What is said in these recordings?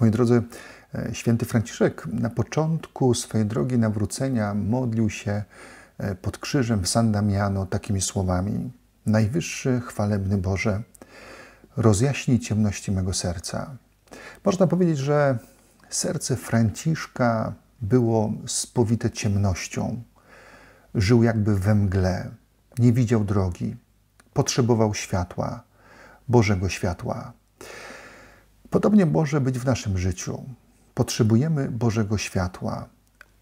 Moi drodzy, e, święty Franciszek na początku swojej drogi nawrócenia modlił się e, pod krzyżem w San Damiano takimi słowami: Najwyższy, chwalebny Boże, rozjaśnij ciemności mego serca. Można powiedzieć, że serce Franciszka było spowite ciemnością. Żył jakby we mgle, nie widział drogi, potrzebował światła, Bożego światła. Podobnie może być w naszym życiu. Potrzebujemy Bożego światła,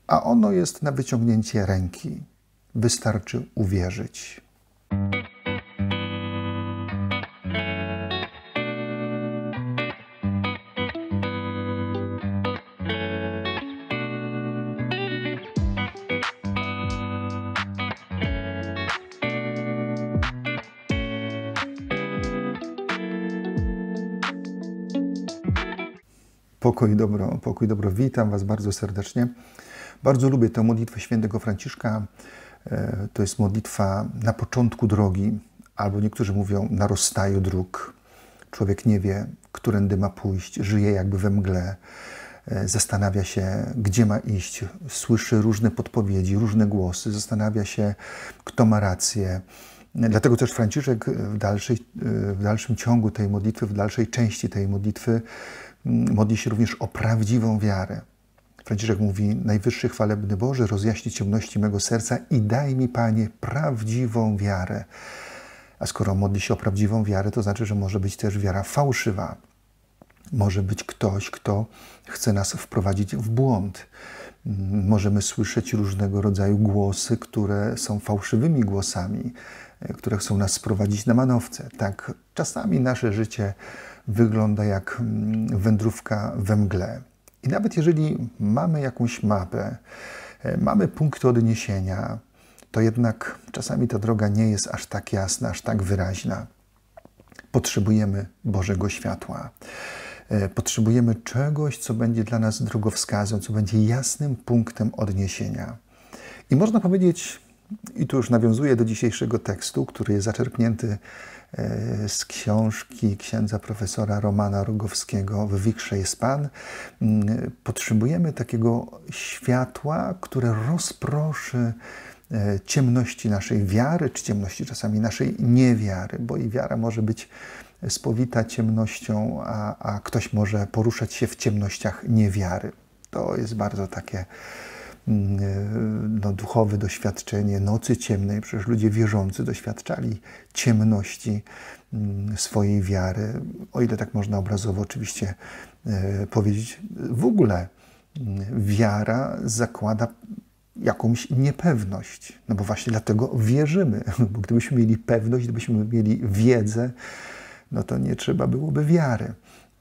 a ono jest na wyciągnięcie ręki. Wystarczy uwierzyć. Pokój dobro, pokój dobro. Witam Was bardzo serdecznie. Bardzo lubię tę modlitwę świętego Franciszka. E, to jest modlitwa na początku drogi, albo niektórzy mówią na rozstaju dróg. Człowiek nie wie, którędy ma pójść, żyje jakby we mgle, e, zastanawia się, gdzie ma iść, słyszy różne podpowiedzi, różne głosy, zastanawia się, kto ma rację, Dlatego też Franciszek w, dalszej, w dalszym ciągu tej modlitwy, w dalszej części tej modlitwy mm, modli się również o prawdziwą wiarę. Franciszek mówi: Najwyższy chwalebny Boże, rozjaśnij ciemności mego serca i daj mi, Panie, prawdziwą wiarę. A skoro modli się o prawdziwą wiarę, to znaczy, że może być też wiara fałszywa. Może być ktoś, kto chce nas wprowadzić w błąd. Mm, możemy słyszeć różnego rodzaju głosy, które są fałszywymi głosami. E, które chcą nas sprowadzić na manowce. Tak, czasami nasze życie wygląda jak mm, wędrówka we mgle. I nawet jeżeli mamy jakąś mapę, e, mamy punkty odniesienia, to jednak czasami ta droga nie jest aż tak jasna, aż tak wyraźna. Potrzebujemy Bożego światła. E, potrzebujemy czegoś, co będzie dla nas drogowskazem, co będzie jasnym punktem odniesienia. I można powiedzieć, i tu już nawiązuję do dzisiejszego tekstu, który jest zaczerpnięty e, z książki księdza profesora Romana Rogowskiego W Wikrze jest Pan. Mm, potrzebujemy takiego światła, które rozproszy e, ciemności naszej wiary, czy ciemności czasami naszej niewiary, bo i wiara może być spowita ciemnością, a, a ktoś może poruszać się w ciemnościach niewiary. To jest bardzo takie Mm, e, no, duchowe doświadczenie nocy ciemnej. Przecież ludzie wierzący doświadczali ciemności mm, swojej wiary, o ile tak można obrazowo oczywiście e, powiedzieć. W ogóle mm, wiara zakłada jakąś niepewność, no bo właśnie dlatego wierzymy, bo gdybyśmy mieli pewność, gdybyśmy mieli wiedzę, no to nie trzeba byłoby wiary.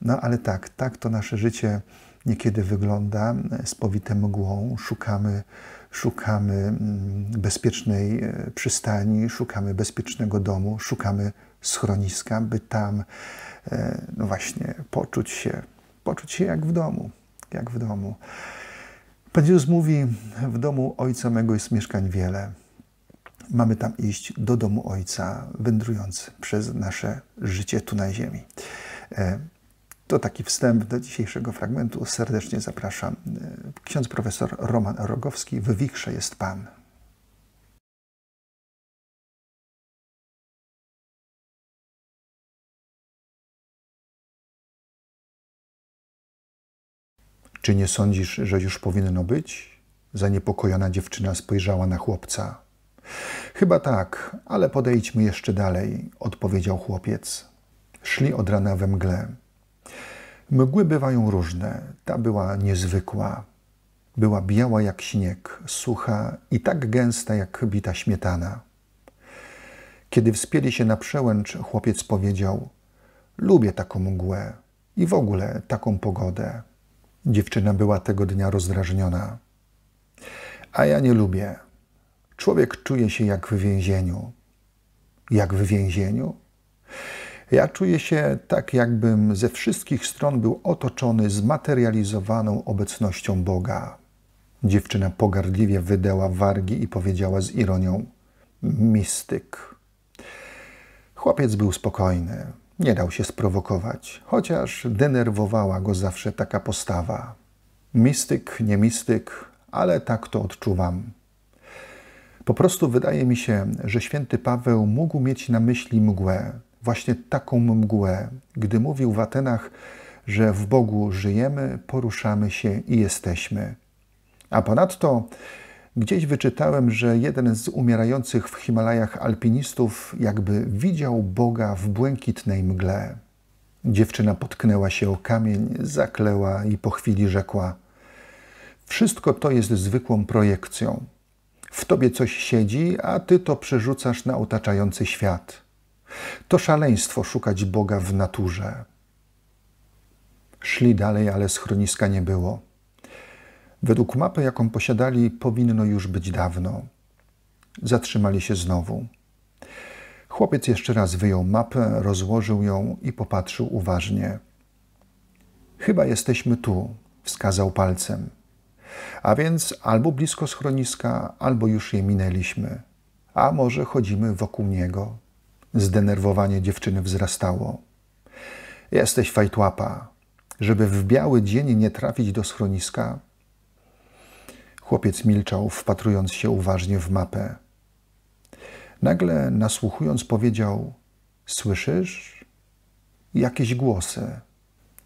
No ale tak, tak to nasze życie niekiedy wygląda, spowite e, mgłą, szukamy, szukamy mm, bezpiecznej e, przystani, szukamy bezpiecznego domu, szukamy schroniska, by tam e, no właśnie poczuć się, poczuć się jak w domu, jak w domu. Pan Jezus mówi, w domu Ojca mego jest mieszkań wiele. Mamy tam iść do domu Ojca, wędrując przez nasze życie tu na ziemi. To taki wstęp do dzisiejszego fragmentu. Serdecznie zapraszam. Ksiądz profesor Roman Rogowski, w Wichrze jest Pan. Czy nie sądzisz, że już powinno być? Zaniepokojona dziewczyna spojrzała na chłopca. Chyba tak, ale podejdźmy jeszcze dalej, odpowiedział chłopiec. Szli od rana we mgle. Mgły bywają różne. Ta była niezwykła. Była biała jak śnieg, sucha i tak gęsta jak bita śmietana. Kiedy wspięli się na przełęcz, chłopiec powiedział: Lubię taką mgłę i w ogóle taką pogodę. Dziewczyna była tego dnia rozdrażniona. A ja nie lubię. Człowiek czuje się jak w więzieniu. Jak w więzieniu? Ja czuję się tak, jakbym ze wszystkich stron był otoczony zmaterializowaną obecnością Boga. Dziewczyna pogardliwie wydęła wargi i powiedziała z ironią: Mistyk. Chłopiec był spokojny, nie dał się sprowokować, chociaż denerwowała go zawsze taka postawa. Mistyk, nie mistyk, ale tak to odczuwam. Po prostu wydaje mi się, że święty Paweł mógł mieć na myśli mgłę, właśnie taką mgłę, gdy mówił w Atenach, że w Bogu żyjemy, poruszamy się i jesteśmy. A ponadto gdzieś wyczytałem, że jeden z umierających w Himalajach alpinistów jakby widział Boga w błękitnej mgle. Dziewczyna potknęła się o kamień, zakleła i po chwili rzekła: Wszystko to jest zwykłą projekcją. W tobie coś siedzi, a ty to przerzucasz na otaczający świat. To szaleństwo szukać Boga w naturze. Szli dalej, ale schroniska nie było. Według mapy, jaką posiadali, powinno już być dawno. Zatrzymali się znowu. Chłopiec jeszcze raz wyjął mapę, rozłożył ją i popatrzył uważnie. Chyba jesteśmy tu, wskazał palcem. A więc albo blisko schroniska, albo już je minęliśmy, a może chodzimy wokół niego. Zdenerwowanie dziewczyny wzrastało. Jesteś fajtłapa. Żeby w biały dzień nie trafić do schroniska? Chłopiec milczał, wpatrując się uważnie w mapę. Nagle, nasłuchując, powiedział: Słyszysz? Jakieś głosy.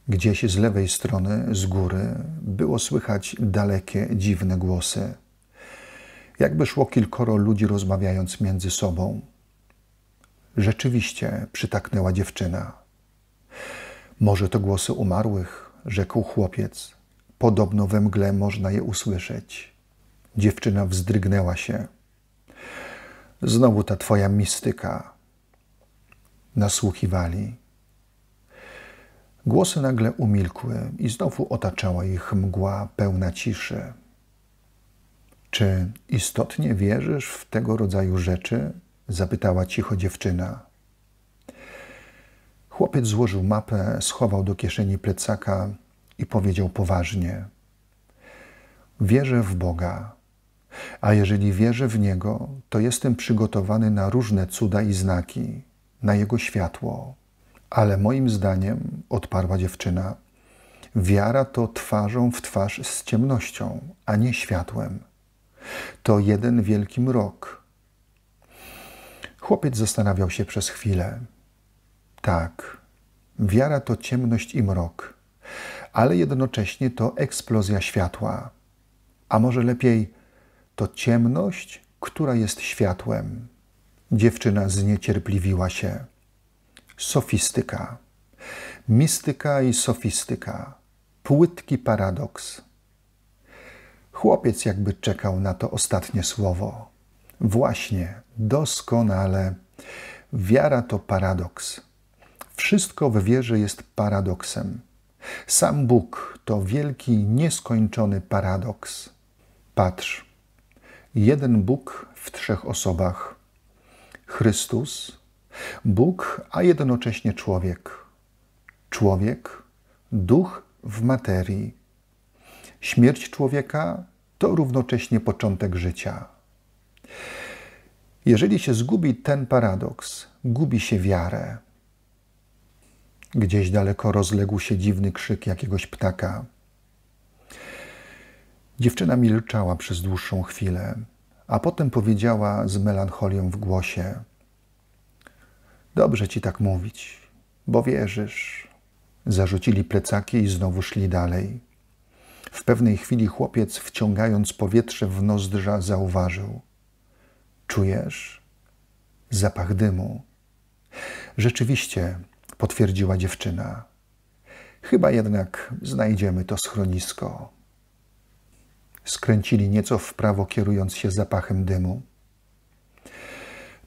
Gdzieś z lewej strony, z góry, było słychać dalekie, dziwne głosy. Jakby szło kilkoro ludzi rozmawiając między sobą. Rzeczywiście przytaknęła dziewczyna. Może to głosy umarłych, rzekł chłopiec. Podobno we mgle można je usłyszeć. Dziewczyna wzdrygnęła się. Znowu ta twoja mistyka. Nasłuchiwali. Głosy nagle umilkły i znowu otaczała ich mgła pełna ciszy. Czy istotnie wierzysz w tego rodzaju rzeczy? zapytała cicho dziewczyna. Chłopiec złożył mapę, schował do kieszeni plecaka i powiedział poważnie: Wierzę w Boga, a jeżeli wierzę w Niego, to jestem przygotowany na różne cuda i znaki, na Jego światło. Ale moim zdaniem, odparła dziewczyna, wiara to twarzą w twarz z ciemnością, a nie światłem. To jeden wielki mrok Chłopiec zastanawiał się przez chwilę. Tak, wiara to ciemność i mrok, ale jednocześnie to eksplozja światła. A może lepiej to ciemność, która jest światłem. Dziewczyna zniecierpliwiła się. Sofistyka. Mistyka i sofistyka. Płytki paradoks. Chłopiec jakby czekał na to ostatnie słowo. Właśnie doskonale. Wiara to paradoks. Wszystko w wierze jest paradoksem. Sam Bóg to wielki, nieskończony paradoks. Patrz, jeden Bóg w trzech osobach: Chrystus, Bóg, a jednocześnie człowiek. Człowiek, duch w materii. Śmierć człowieka to równocześnie początek życia. Jeżeli się zgubi ten paradoks, gubi się wiarę. Gdzieś daleko rozległ się dziwny krzyk jakiegoś ptaka. Dziewczyna milczała przez dłuższą chwilę, a potem powiedziała z melancholią w głosie: Dobrze ci tak mówić, bo wierzysz. Zarzucili plecaki i znowu szli dalej. W pewnej chwili chłopiec, wciągając powietrze w nozdrza, zauważył – Czujesz zapach dymu. Rzeczywiście, potwierdziła dziewczyna. Chyba jednak znajdziemy to schronisko. Skręcili nieco w prawo, kierując się zapachem dymu.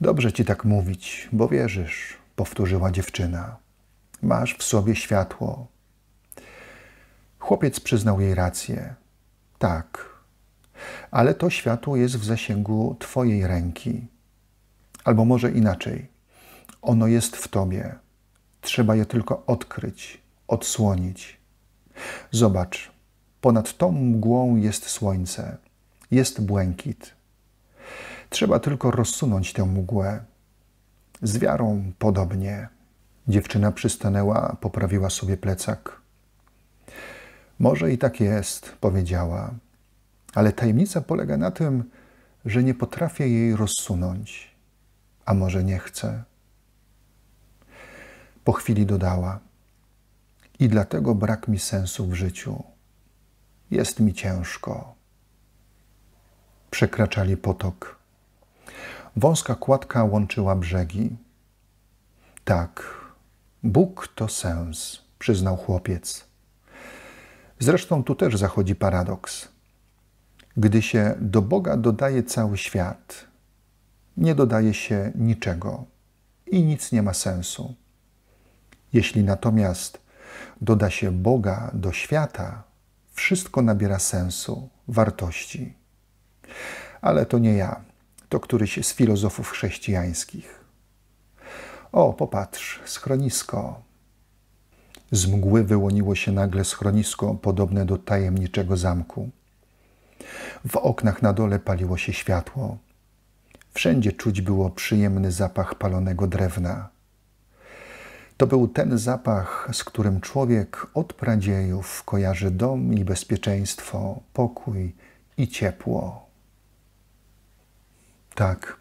Dobrze ci tak mówić, bo wierzysz, powtórzyła dziewczyna. Masz w sobie światło. Chłopiec przyznał jej rację. Tak, ale to światło jest w zasięgu Twojej ręki. Albo może inaczej, ono jest w Tobie. Trzeba je tylko odkryć, odsłonić. Zobacz, ponad tą mgłą jest słońce, jest błękit. Trzeba tylko rozsunąć tę mgłę. Z wiarą podobnie. Dziewczyna przystanęła, poprawiła sobie plecak. Może i tak jest, powiedziała. Ale tajemnica polega na tym, że nie potrafię jej rozsunąć, a może nie chcę. Po chwili dodała: I dlatego brak mi sensu w życiu. Jest mi ciężko. Przekraczali potok. Wąska kładka łączyła brzegi. Tak, Bóg to sens, przyznał chłopiec. Zresztą tu też zachodzi paradoks gdy się do Boga dodaje cały świat, nie dodaje się niczego i nic nie ma sensu. Jeśli natomiast doda się Boga do świata, wszystko nabiera sensu, wartości. Ale to nie ja, to któryś z filozofów chrześcijańskich. O, popatrz, schronisko. Z mgły wyłoniło się nagle schronisko podobne do tajemniczego zamku. W oknach na dole paliło się światło. Wszędzie czuć było przyjemny zapach palonego drewna. To był ten zapach, z którym człowiek od pradziejów kojarzy dom i bezpieczeństwo, pokój i ciepło. Tak,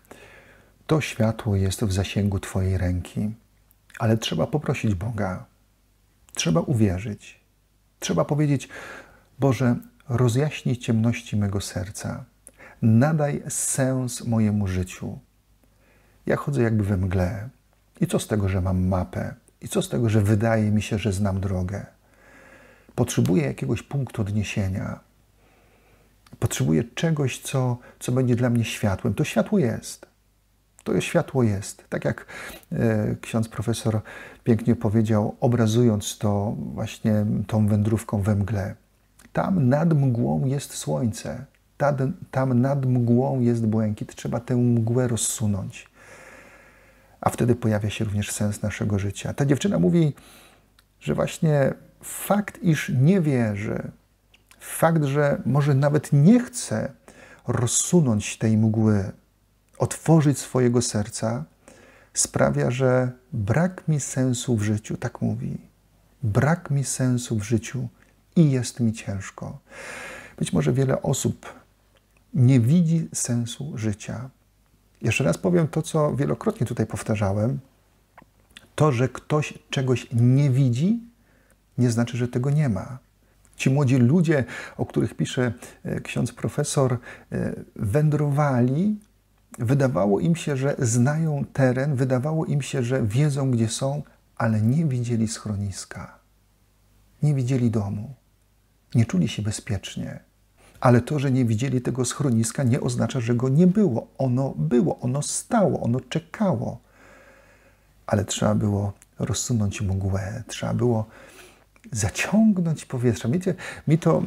to światło jest w zasięgu Twojej ręki, ale trzeba poprosić Boga. Trzeba uwierzyć. Trzeba powiedzieć: Boże, rozjaśnij ciemności mego serca, nadaj sens mojemu życiu. Ja chodzę jakby we mgle. I co z tego, że mam mapę? I co z tego, że wydaje mi się, że znam drogę? Potrzebuję jakiegoś punktu odniesienia. Potrzebuję czegoś, co, co będzie dla mnie światłem. To światło jest. To światło jest. Tak jak e, ksiądz profesor pięknie powiedział, obrazując to właśnie tą wędrówką we mgle. Tam nad mgłą jest słońce, tam, nad mgłą jest błękit, trzeba tę mgłę rozsunąć. A wtedy pojawia się również sens naszego życia. Ta dziewczyna mówi, że właśnie fakt, iż nie wierzy, fakt, że może nawet nie chce rozsunąć tej mgły, otworzyć swojego serca, sprawia, że brak mi sensu w życiu, tak mówi. Brak mi sensu w życiu i jest mi ciężko. Być może wiele osób nie widzi sensu życia. Jeszcze raz powiem to, co wielokrotnie tutaj powtarzałem. To, że ktoś czegoś nie widzi, nie znaczy, że tego nie ma. Ci młodzi ludzie, o których pisze e, ksiądz profesor, e, wędrowali, wydawało im się, że znają teren, wydawało im się, że wiedzą, gdzie są, ale nie widzieli schroniska, nie widzieli domu nie czuli się bezpiecznie. Ale to, że nie widzieli tego schroniska, nie oznacza, że go nie było. Ono było, ono stało, ono czekało. Ale trzeba było rozsunąć mgłę, trzeba było zaciągnąć powietrza. Wiecie, mi to,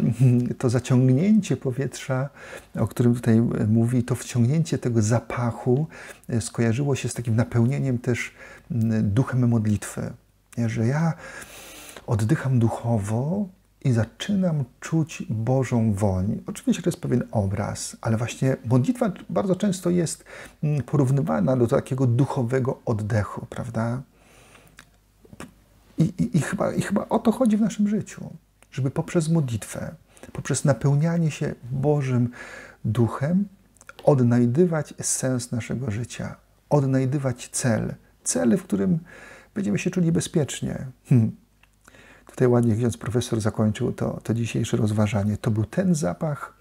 to zaciągnięcie powietrza, o którym tutaj mówi, to wciągnięcie tego zapachu e, skojarzyło się z takim napełnieniem też duchem modlitwy. Że ja oddycham duchowo, i zaczynam czuć Bożą woń. Oczywiście to jest pewien obraz, ale właśnie modlitwa bardzo często jest mm, porównywana do takiego duchowego oddechu, prawda? I, i, i, chyba, I chyba o to chodzi w naszym życiu, żeby poprzez modlitwę, poprzez napełnianie się Bożym Duchem, odnajdywać sens naszego życia, odnajdywać cel, cel, w którym będziemy się czuli bezpiecznie. Hmm. Tutaj ładnie ksiądz profesor zakończył to, to dzisiejsze rozważanie. To był ten zapach,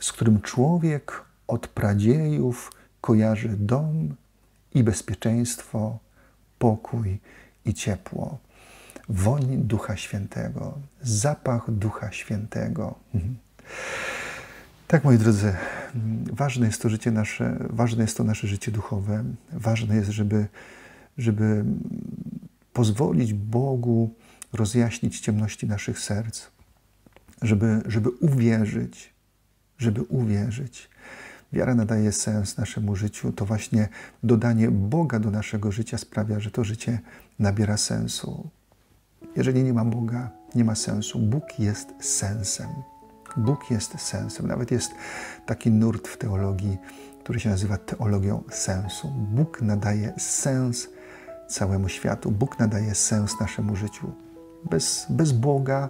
z którym człowiek od pradziejów kojarzy dom i bezpieczeństwo, pokój i ciepło. Woń Ducha Świętego, zapach Ducha Świętego. Mhm. Tak, moi drodzy, ważne jest to życie nasze, ważne jest to nasze życie duchowe. Ważne jest, żeby, żeby pozwolić Bogu rozjaśnić ciemności naszych serc, żeby, żeby uwierzyć, żeby uwierzyć. Wiara nadaje sens naszemu życiu. To właśnie dodanie Boga do naszego życia sprawia, że to życie nabiera sensu. Jeżeli nie ma Boga, nie ma sensu. Bóg jest sensem. Bóg jest sensem. Nawet jest taki nurt w teologii, który się nazywa teologią sensu. Bóg nadaje sens całemu światu. Bóg nadaje sens naszemu życiu. Bez, bez Boga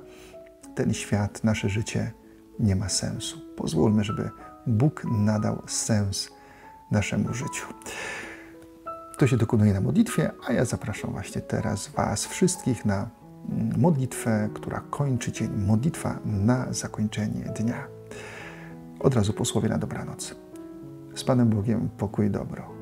ten świat, nasze życie nie ma sensu. Pozwólmy, żeby Bóg nadał sens naszemu życiu. To się dokonuje na modlitwie, a ja zapraszam właśnie teraz Was wszystkich na modlitwę, która kończy dzień. Modlitwa na zakończenie dnia. Od razu posłowie na dobranoc. Z Panem Bogiem pokój dobro.